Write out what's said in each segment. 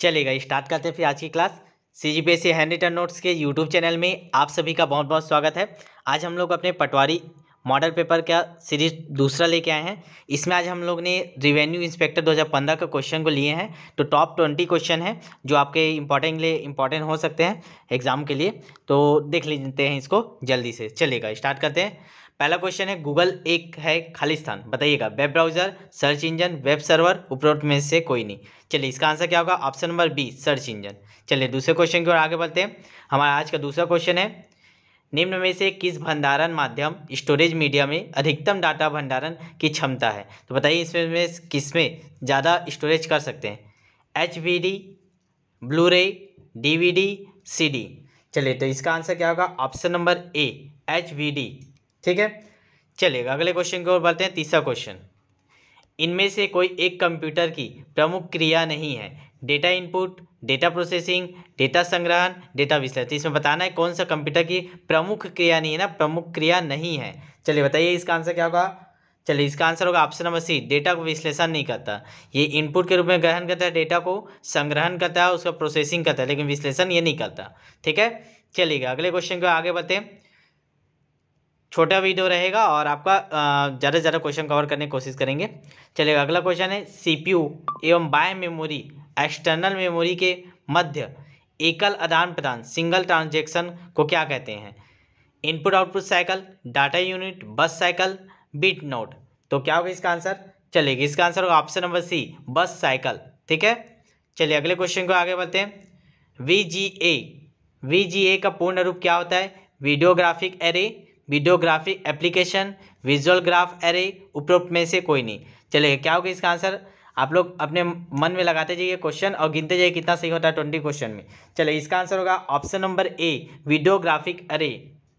चलेगा स्टार्ट करते हैं फिर आज की class C G P S C hand notes के यूट्यूब चैनल में आप सभी का बहुत बहुत स्वागत है आज हम लोग अपने पटवारी मॉडल पेपर का सीरीज दूसरा लेके आए हैं इसमें आज हम लोग ने रिवेन्यू इंस्पेक्टर 2015 का क्वेश्चन को लिए हैं तो टॉप ट्वेंटी क्वेश्चन है जो आपके इंपॉर्टेंट लिए इंपॉर्टेंट हो सकते हैं एग्जाम के लिए तो देख लेते हैं इसको जल्दी से चलेगा स्टार्ट करते हैं पहला क्वेश्चन है गूगल एक है खालिस्तान बताइएगा web browser search engine web server उपरोक्त में से कोई नहीं चलिए इसका आंसर क्या होगा option number B search engine चलिए दूसरे क्वेश्चन की ओर आगे बढ़ते हैं हमारा आज का दूसरा क्वेश्चन है निम्न में से किस भंडारण माध्यम स्टोरेज मीडिया में अधिकतम डाटा भंडारण की क्षमता है तो बताइए इसमें में किस में ज़्यादा स्टोरेज कर सकते हैं H V D blu ray D V D C D चलिए तो इसका आंसर क्या होगा option number A H V D ठीक है चलिएगा अगले क्वेश्चन की ओर बढ़ते हैं तीसरा क्वेश्चन इनमें से कोई एक कंप्यूटर की प्रमुख क्रिया नहीं है data input data processing data संग्रहण डेटा विश्लेषण तो इसमें बताना है कौन सा कंप्यूटर की प्रमुख क्रिया नहीं है ना प्रमुख क्रिया नहीं है चलिए बताइए इसका आंसर क्या होगा चलिए इसका आंसर होगा ऑप्शन नंबर सी डेटा को विश्लेषण नहीं करता ये इनपुट के रूप में ग्रहण करता है डेटा को संग्रहण करता है उसका प्रोसेसिंग करता है लेकिन विश्लेषण ये नहीं करता ठीक है चलिएगा अगले क्वेश्चन को आगे बढ़ते छोटा वीडियो रहेगा और आपका ज़्यादा से ज़्यादा क्वेश्चन कवर करने की कोशिश करेंगे चलिएगा अगला क्वेश्चन है सी एवं बाय मेमोरी एक्सटर्नल मेमोरी के मध्य एकल आदान प्रदान सिंगल ट्रांजेक्शन को क्या कहते हैं input output cycle data unit bus cycle beat note तो क्या होगा इसका आंसर चलेगी इसका आंसर होगा ऑप्शन नंबर सी बस साइकिल ठीक है चलिए अगले क्वेश्चन को आगे बढ़ते हैं वी जी ए वी जी ए का पूर्ण रूप क्या होता है videographic array videographic application visual graph array उपरोक्त में से कोई नहीं चलिए क्या होगा इसका आंसर आप लोग अपने मन में लगाते जाइए क्वेश्चन और गिनते जाइए कितना सही होता है ट्वेंटी क्वेश्चन में चलो इसका आंसर होगा ऑप्शन नंबर ए वीडियोग्राफिक अरे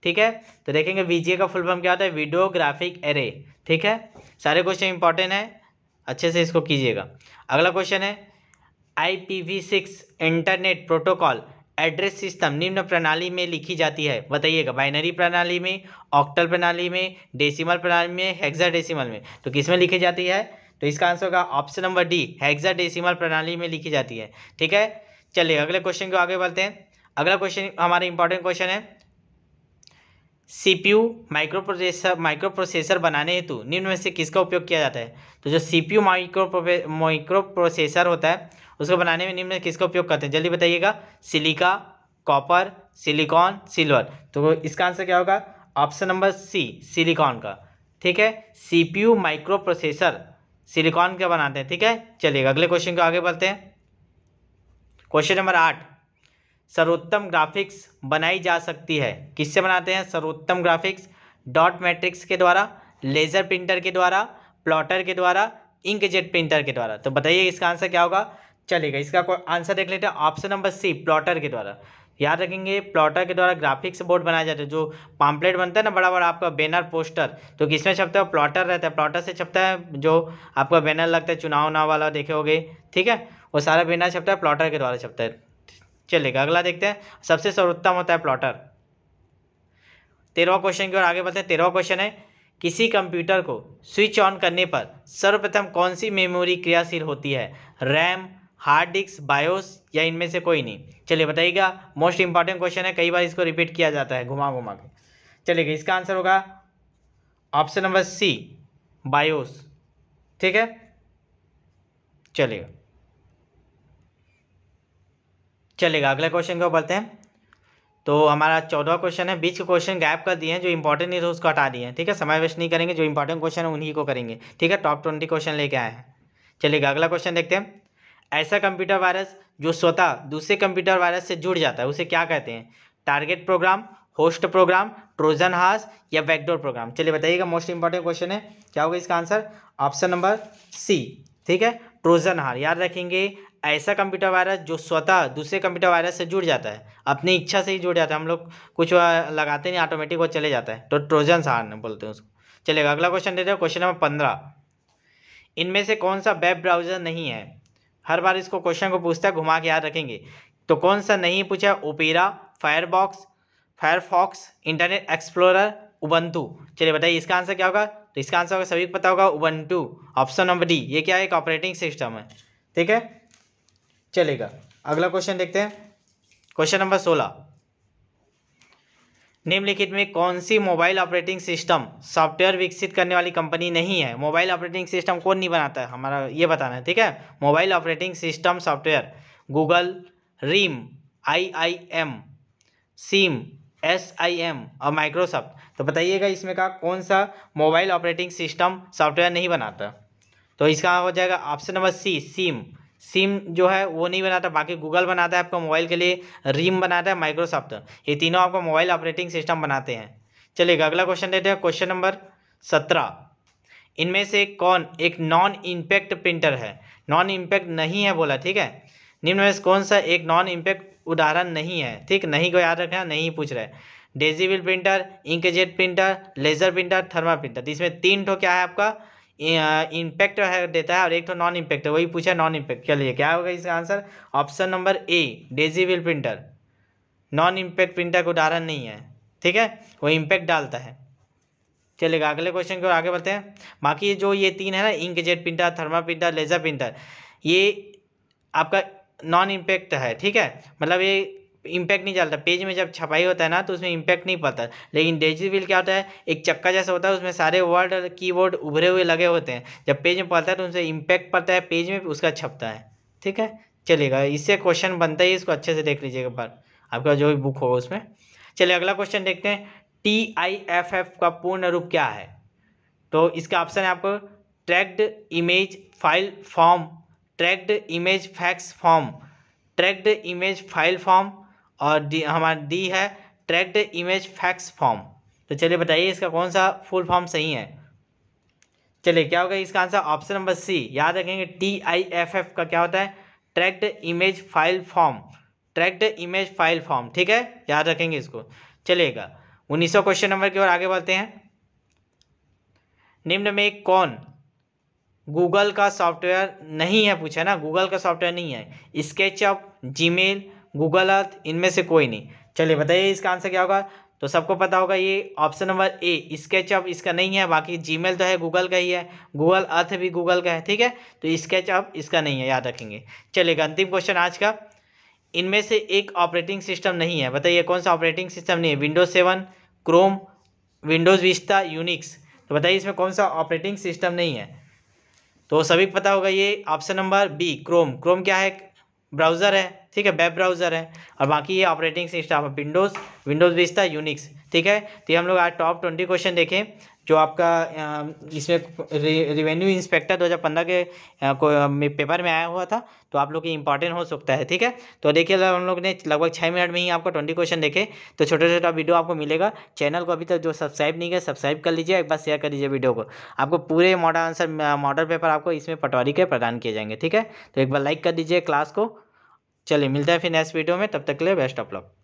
ठीक है तो देखेंगे वीजीए का फुल फॉर्म क्या होता है वीडियोग्राफिक अरे ठीक है सारे क्वेश्चन इंपॉर्टेंट है अच्छे से इसको कीजिएगा अगला क्वेश्चन है I P V six internet protocol address system निम्न प्रणाली में लिखी जाती है बताइएगा बाइनरी प्रणाली में ऑक्टल प्रणाली में डेसिमल प्रणाली में डेसीमल में तो किस में लिखी जाती है तो इसका आंसर होगा ऑप्शन नंबर डी डेसीमल प्रणाली में लिखी जाती है ठीक है चलिए अगले क्वेश्चन को आगे बढ़ते हैं अगला क्वेश्चन हमारा इंपॉर्टेंट क्वेश्चन है सीपीयू माइक्रो माइक्रोप्रोसेसर बनाने हेतु निम्न में से किसका उपयोग किया जाता है तो जो सीपीयू माइक्रो माइक्रो प्रोसेसर होता है उसको बनाने में निम्न में किसका उपयोग करते हैं जल्दी बताइएगा सिलिका कॉपर सिलिकॉन सिल्वर तो इसका आंसर क्या होगा ऑप्शन नंबर सी सिलिकॉन का ठीक है सीपीयू माइक्रोप्रोसेसर सिलिकॉन के बनाते हैं ठीक है चलिए अगले क्वेश्चन को आगे बढ़ते हैं क्वेश्चन नंबर आठ सर्वोत्तम ग्राफिक्स बनाई जा सकती है किससे बनाते हैं सर्वोत्तम ग्राफिक्स डॉट मैट्रिक्स के द्वारा लेज़र प्रिंटर के द्वारा प्लॉटर के द्वारा इंकजेट प्रिंटर के द्वारा तो बताइए इसका आंसर क्या होगा चलेगा इसका आंसर देख लेते हैं ऑप्शन नंबर सी प्लॉटर के द्वारा याद रखेंगे प्लॉटर के द्वारा ग्राफिक्स बोर्ड बनाया जाता है जो पाम्पलेट बनता है ना बड़ा बड़ा आपका बैनर पोस्टर तो किसमें छपता है प्लॉटर रहता है प्लॉटर से छपता है जो आपका बैनर लगता है चुनाव उनाव वाला देखे हो ठीक है वो सारा बैनर छपता है प्लॉटर के द्वारा छपता है चलेगा अगला देखते हैं सबसे सर्वोत्तम होता है प्लॉटर तेरहवा क्वेश्चन की ओर आगे बढ़ते हैं तेरहवा क्वेश्चन है किसी कंप्यूटर को स्विच ऑन करने पर सर्वप्रथम कौन सी मेमोरी क्रियाशील होती है रैम हार्ड डिस्क बायोस या इनमें से कोई नहीं चलिए बताइएगा मोस्ट इंपॉर्टेंट क्वेश्चन है कई बार इसको रिपीट किया जाता है घुमा घुमा के चलिएगा इसका आंसर होगा ऑप्शन नंबर सी बायोस ठीक है चलेगा चलेगा अगले क्वेश्चन को बोलते हैं तो हमारा चौदह क्वेश्चन है बीच के क्वेश्चन गैप कर दिए हैं जो इंपॉर्टेंट नहीं है उसको हटा दिए हैं ठीक है समय वेस्ट नहीं करेंगे जो इंपॉर्टेंट क्वेश्चन है उन्हीं को करेंगे ठीक है टॉप ट्वेंटी क्वेश्चन लेके आए हैं चलिएगा अगला क्वेश्चन देखते हैं ऐसा कंप्यूटर वायरस जो स्वतः दूसरे कंप्यूटर वायरस से जुड़ जाता है उसे क्या कहते हैं target program host program Trojan horse या बैकडोर प्रोग्राम चलिए बताइएगा मोस्ट इंपॉर्टेंट क्वेश्चन है क्या होगा इसका आंसर ऑप्शन नंबर सी ठीक है ट्रोजन हार याद रखेंगे ऐसा कंप्यूटर वायरस जो स्वतः दूसरे कंप्यूटर वायरस से जुड़ जाता है अपनी इच्छा से ही जुड़ जाता है हम लोग कुछ लगाते नहीं ऑटोमेटिक वो चले जाता है तो ट्रोजन हार बोलते हैं उसको चलेगा अगला क्वेश्चन देते हैं क्वेश्चन नंबर पंद्रह इनमें से कौन सा वेब ब्राउज़र नहीं है हर बार इसको क्वेश्चन को पूछता है घुमा के याद रखेंगे तो कौन सा नहीं पूछा Opera firebox Firefox Internet Explorer Ubuntu चलिए बताइए इसका आंसर क्या होगा तो इसका आंसर होगा सभी को पता होगा उबंटू ऑप्शन नंबर डी ये क्या है एक ऑपरेटिंग सिस्टम है ठीक है चलेगा अगला क्वेश्चन देखते हैं क्वेश्चन नंबर सोलह निम्नलिखित में कौन सी मोबाइल ऑपरेटिंग सिस्टम सॉफ्टवेयर विकसित करने वाली कंपनी नहीं है मोबाइल ऑपरेटिंग सिस्टम कौन नहीं बनाता है हमारा ये बताना है ठीक है mobile operating system software Google RIM I I M sim S I M और माइक्रोसॉफ्ट तो बताइएगा इसमें का कौन सा मोबाइल ऑपरेटिंग सिस्टम सॉफ्टवेयर नहीं बनाता तो इसका हो जाएगा option number C sim sim जो है वो नहीं बनाता बाकी गूगल बनाता है आपका मोबाइल के लिए रिम बनाता है माइक्रोसॉफ्ट ये तीनों आपका मोबाइल ऑपरेटिंग सिस्टम बनाते हैं चलिए अगला क्वेश्चन देते हैं क्वेश्चन नंबर सत्रह इनमें से कौन एक नॉन इम्पैक्ट प्रिंटर है नॉन इम्पैक्ट नहीं है बोला ठीक है निम्न में कौन सा एक नॉन इम्पैक्ट उदाहरण नहीं है ठीक नहीं को याद रखना नहीं पूछ रहे daisy wheel printer inkjet printer laser printer thermal printer इसमें तीन ठो क्या है आपका इम्पैक्ट देता है और एक तो नॉन इम्पैक्ट वही पूछा नॉन इम्पैक्ट चलिए क्या होगा इसका answer option number A daisy wheel printer non impact printer का उदाहरण नहीं है ठीक है वो इम्पैक्ट डालता है चलेगा अगले क्वेश्चन की ओर आगे बढ़ते हैं बाकी जो ये तीन है ना ink jet printer thermal printer laser printer ये आपका नॉन इम्पैक्ट है ठीक है मतलब ये इम्पैक्ट नहीं चलता पेज में जब छपाई होता है ना तो उसमें इम्पैक्ट नहीं पड़ता लेकिन डेजी बिल क्या होता है एक चक्का जैसा होता है उसमें सारे वर्ड और कीबोर्ड उभरे हुए लगे होते हैं जब पेज में पड़ता है तो उनसे इम्पैक्ट पड़ता है पेज में उसका छपता है ठीक है चलेगा इससे क्वेश्चन बनता ही इसको अच्छे से देख लीजिएगा पर आपका जो भी बुक होगा उसमें चलिए अगला क्वेश्चन देखते हैं टी आई एफ एफ का पूर्ण रूप क्या है तो इसका ऑप्शन है आपको tracked image file form tracked image fax form tracked image file form और डी हमारा डी है ट्रैक्ट इमेज फैक्स फॉर्म तो चलिए बताइए इसका कौन सा फुल फॉर्म सही है चलिए क्या होगा इसका आंसर ऑप्शन नंबर सी याद रखेंगे टी आई एफ एफ का क्या होता है tract image file form tract image file form ठीक है याद रखेंगे इसको चलेगा उन्नीसवा क्वेश्चन नंबर की ओर आगे बढ़ते हैं निम्न में कौन गूगल का सॉफ्टवेयर नहीं है पूछा ना गूगल का सॉफ्टवेयर नहीं है स्केचअप जीमेल गूगल अर्थ इनमें से कोई नहीं चलिए बताइए इसका आंसर क्या होगा तो सबको पता होगा ये ऑप्शन नंबर ए स्केचअप इसका नहीं है बाकी जीमेल तो है गूगल का ही है गूगल अर्थ भी गूगल का है ठीक है तो स्केचअप इसका नहीं है याद रखेंगे चलेगा अंतिम क्वेश्चन आज का इनमें से एक ऑपरेटिंग सिस्टम नहीं है बताइए कौन सा ऑपरेटिंग सिस्टम नहीं है Windows seven Chrome Windows Vista Unix तो बताइए इसमें कौन सा ऑपरेटिंग सिस्टम नहीं है तो सभी पता होगा ये option number B Chrome Chrome क्या है ब्राउज़र है ठीक है वेब ब्राउज़र है और बाकी ये operating system Windows Windows Vista Unix ठीक है तो हम लोग आज टॉप ट्वेंटी क्वेश्चन देखें जो आपका इसमें रिवेन्यू इंस्पेक्टर 2015 के को पेपर में आया हुआ था तो आप लोग के इंपॉर्टेंट हो सकता है ठीक है तो देखिए हम लोग ने लगभग छः मिनट में ही आपको ट्वेंटी क्वेश्चन देखे तो छोटा छोटा वीडियो आपको मिलेगा चैनल को अभी तक जो सब्सक्राइब नहीं किया सब्सक्राइब कर लीजिए एक बार शेयर कर लीजिए वीडियो को आपको पूरे मॉडल आंसर मॉडल पेपर आपको इसमें पटवारी के प्रदान किए जाएंगे ठीक है तो एक बार लाइक कर दीजिए क्लास को चलिए मिलता है फिर नेक्स्ट वीडियो में तब तक के लिए बेस्ट ऑफ लक